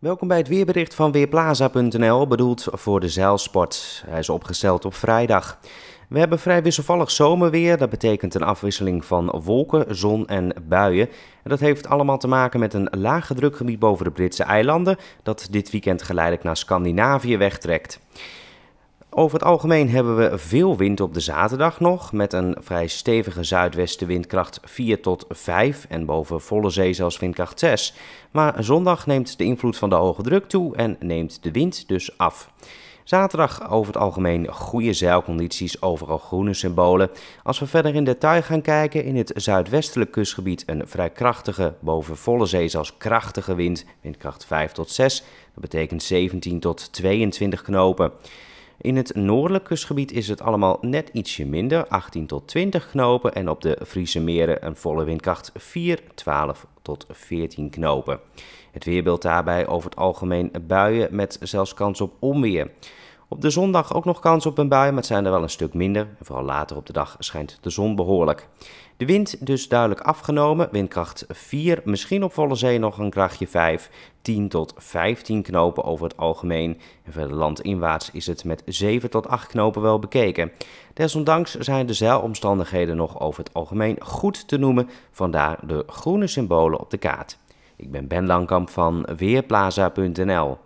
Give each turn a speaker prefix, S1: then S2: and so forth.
S1: Welkom bij het weerbericht van Weerplaza.nl, bedoeld voor de zeilsport. Hij is opgesteld op vrijdag. We hebben vrij wisselvallig zomerweer. Dat betekent een afwisseling van wolken, zon en buien. En dat heeft allemaal te maken met een lage drukgebied boven de Britse eilanden, dat dit weekend geleidelijk naar Scandinavië wegtrekt. Over het algemeen hebben we veel wind op de zaterdag nog, met een vrij stevige zuidwestenwindkracht 4 tot 5 en boven volle zee zelfs windkracht 6. Maar zondag neemt de invloed van de hoge druk toe en neemt de wind dus af. Zaterdag over het algemeen goede zeilcondities, overal groene symbolen. Als we verder in detail gaan kijken, in het zuidwestelijk kustgebied een vrij krachtige, boven volle zee zelfs krachtige wind, windkracht 5 tot 6. Dat betekent 17 tot 22 knopen. In het noordelijk kustgebied is het allemaal net ietsje minder, 18 tot 20 knopen. En op de Friese meren een volle windkracht 4, 12 tot 14 knopen. Het weerbeeld daarbij over het algemeen buien met zelfs kans op onweer. Op de zondag ook nog kans op een bui, maar het zijn er wel een stuk minder. vooral later op de dag schijnt de zon behoorlijk. De wind dus duidelijk afgenomen, windkracht 4, misschien op volle zee nog een krachtje 5, 10 tot 15 knopen over het algemeen. En verder landinwaarts is het met 7 tot 8 knopen wel bekeken. Desondanks zijn de zeilomstandigheden nog over het algemeen goed te noemen, vandaar de groene symbolen op de kaart. Ik ben Ben Langkamp van Weerplaza.nl.